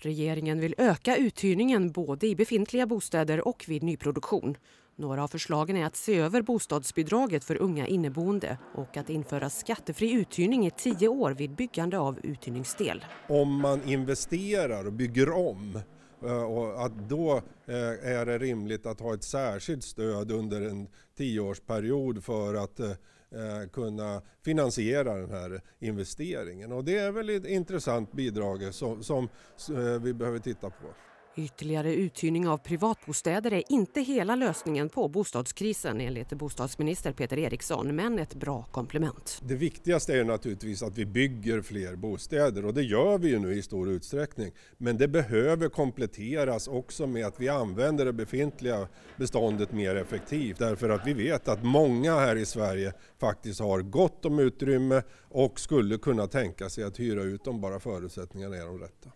Regeringen vill öka uthyrningen både i befintliga bostäder och vid nyproduktion. Några av förslagen är att se över bostadsbidraget för unga inneboende och att införa skattefri uthyrning i tio år vid byggande av uthyrningsdel. Om man investerar och bygger om Eh, och att då eh, är det rimligt att ha ett särskilt stöd under en tioårsperiod för att eh, kunna finansiera den här investeringen. Och det är väl ett intressant bidrag som, som vi behöver titta på. Ytterligare uthyrning av privatbostäder är inte hela lösningen på bostadskrisen enligt bostadsminister Peter Eriksson, men ett bra komplement. Det viktigaste är naturligtvis att vi bygger fler bostäder och det gör vi ju nu i stor utsträckning. Men det behöver kompletteras också med att vi använder det befintliga beståndet mer effektivt därför att vi vet att många här i Sverige faktiskt har gott om utrymme och skulle kunna tänka sig att hyra ut om bara förutsättningarna är de rätta.